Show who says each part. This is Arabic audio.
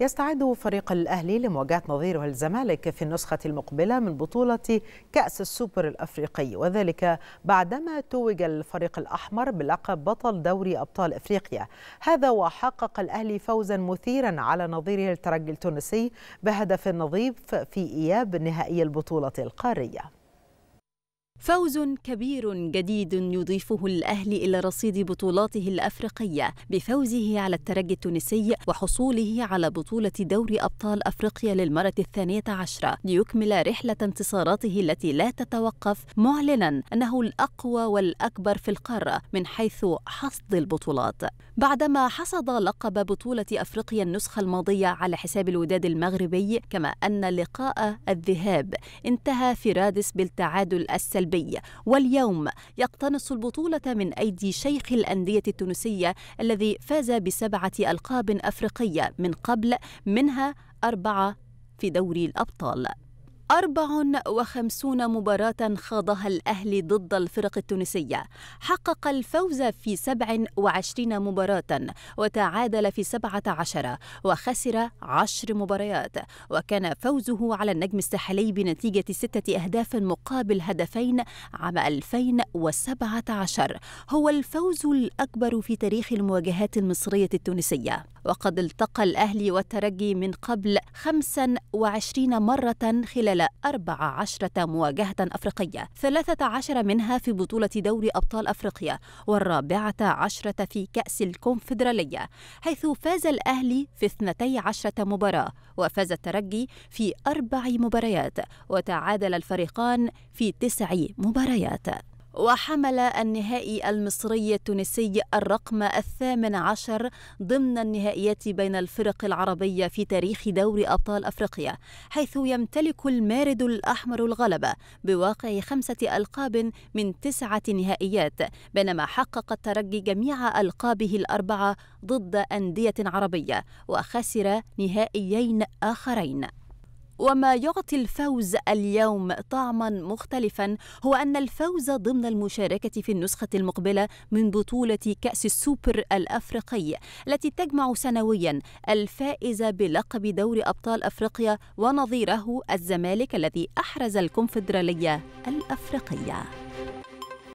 Speaker 1: يستعد فريق الأهلي لمواجهة نظيره الزمالك في النسخة المقبلة من بطولة كأس السوبر الأفريقي وذلك بعدما توج الفريق الأحمر بلقب بطل دوري أبطال أفريقيا هذا وحقق الأهلي فوزا مثيرا على نظيره الترجي التونسي بهدف نظيف في إياب نهائي البطولة القارية
Speaker 2: فوز كبير جديد يضيفه الأهل إلى رصيد بطولاته الأفريقية بفوزه على الترجي التونسي وحصوله على بطولة دوري أبطال أفريقيا للمرة الثانية عشرة ليكمل رحلة انتصاراته التي لا تتوقف معلنا أنه الأقوى والأكبر في القارة من حيث حصد البطولات بعدما حصد لقب بطولة أفريقيا النسخة الماضية على حساب الوداد المغربي كما أن لقاء الذهاب انتهى في رادس بالتعادل السلبي السلبي واليوم يقتنص البطولة من أيدي شيخ الأندية التونسية الذي فاز بسبعة ألقاب أفريقية من قبل منها أربعة في دوري الأبطال 54 مباراة خاضها الأهلي ضد الفرق التونسية حقق الفوز في 27 مباراة وتعادل في 17 وخسر 10 مباريات وكان فوزه على النجم الساحلي بنتيجة ستة أهداف مقابل هدفين عام 2017 هو الفوز الأكبر في تاريخ المواجهات المصرية التونسية وقد التقى الأهلي والترجي من قبل 25 مرة خلال 14 مواجهة أفريقية 13 منها في بطولة دوري أبطال أفريقيا والرابعة عشرة في كأس الكونفدرالية حيث فاز الأهلي في 12 مباراة وفاز الترجي في أربع مباريات وتعادل الفريقان في تسع مباريات وحمل النهائي المصري التونسي الرقم الثامن عشر ضمن النهائيات بين الفرق العربية في تاريخ دوري أبطال أفريقيا حيث يمتلك المارد الأحمر الغلبة بواقع خمسة ألقاب من تسعة نهائيات بينما حقق الترجي جميع ألقابه الأربعة ضد أندية عربية وخسر نهائيين آخرين وما يعطي الفوز اليوم طعما مختلفا هو ان الفوز ضمن المشاركه في النسخه المقبله من بطوله كاس السوبر الافريقي التي تجمع سنويا الفائز بلقب دوري ابطال افريقيا ونظيره الزمالك الذي احرز الكونفدراليه الافريقيه